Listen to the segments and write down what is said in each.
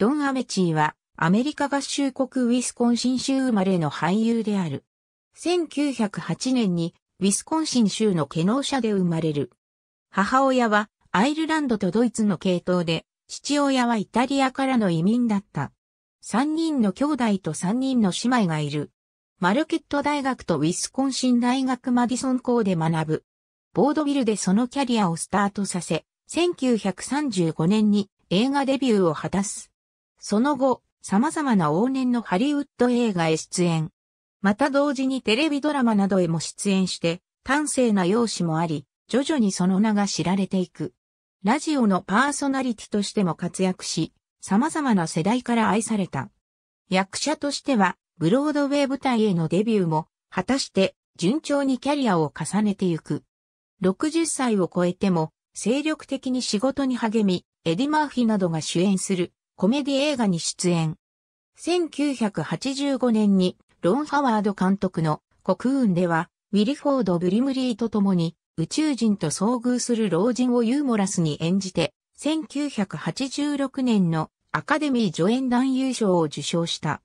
ドン・アメチーは、アメリカ合衆国ウィスコンシン州生まれの俳優である。1908年に、ウィスコンシン州のケノーシャで生まれる。母親は、アイルランドとドイツの系統で、父親はイタリアからの移民だった。3人の兄弟と3人の姉妹がいる。マルケット大学とウィスコンシン大学マディソン校で学ぶ。ボードビルでそのキャリアをスタートさせ、1935年に映画デビューを果たす。その後、様々な往年のハリウッド映画へ出演。また同時にテレビドラマなどへも出演して、端正な容姿もあり、徐々にその名が知られていく。ラジオのパーソナリティとしても活躍し、様々な世代から愛された。役者としては、ブロードウェイ舞台へのデビューも、果たして順調にキャリアを重ねてゆく。60歳を超えても、精力的に仕事に励み、エディ・マーフィなどが主演するコメディ映画に出演。1985年にロン・ハワード監督の国運では、ウィリフォード・ブリムリーと共に宇宙人と遭遇する老人をユーモラスに演じて、1986年のアカデミー助演男優賞を受賞した。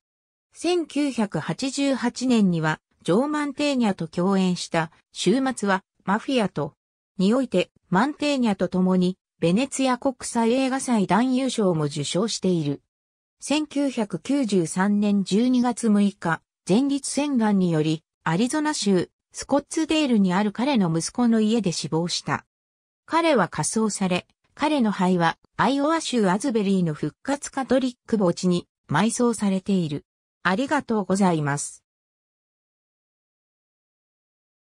1988年には、ジョー・マンテーニャと共演した、週末はマフィアと、においてマンテーニャと共にベネツィア国際映画祭男優賞も受賞している。1993年12月6日、前立腺癌により、アリゾナ州、スコッツデールにある彼の息子の家で死亡した。彼は仮葬され、彼の灰は、アイオワ州アズベリーの復活カトリック墓地に埋葬されている。ありがとうございます。